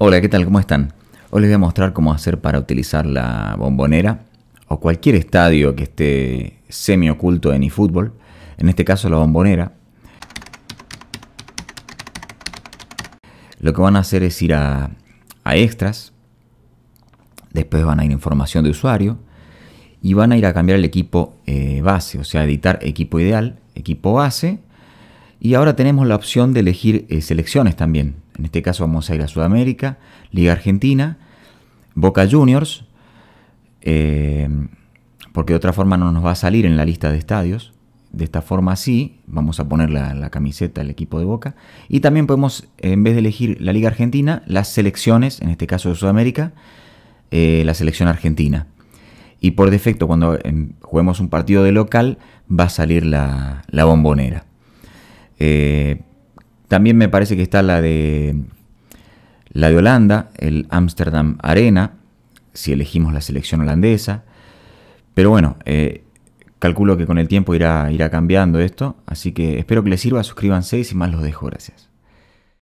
Hola, ¿qué tal? ¿Cómo están? Hoy les voy a mostrar cómo hacer para utilizar la bombonera o cualquier estadio que esté semi oculto en eFootball, en este caso la bombonera. Lo que van a hacer es ir a, extras, después van a ir a información de usuario y van a ir a cambiar el equipo eh, base, o sea, editar equipo ideal, equipo base y ahora tenemos la opción de elegir eh, selecciones también en este caso vamos a ir a Sudamérica, Liga Argentina, Boca Juniors, eh, porque de otra forma no nos va a salir en la lista de estadios. De esta forma sí, vamos a poner la, camiseta al equipo de Boca. Y también podemos, en vez de elegir la Liga Argentina, las selecciones, en este caso de Sudamérica, eh, la selección argentina. Y por defecto, cuando em, juguemos un partido de local, va a salir la, bombonera. Eh, también me parece que está la de la de Holanda, el Amsterdam Arena, si elegimos la selección holandesa. Pero bueno, eh, calculo que con el tiempo irá, irá cambiando esto, así que espero que les sirva, suscríbanse y más los dejo, gracias.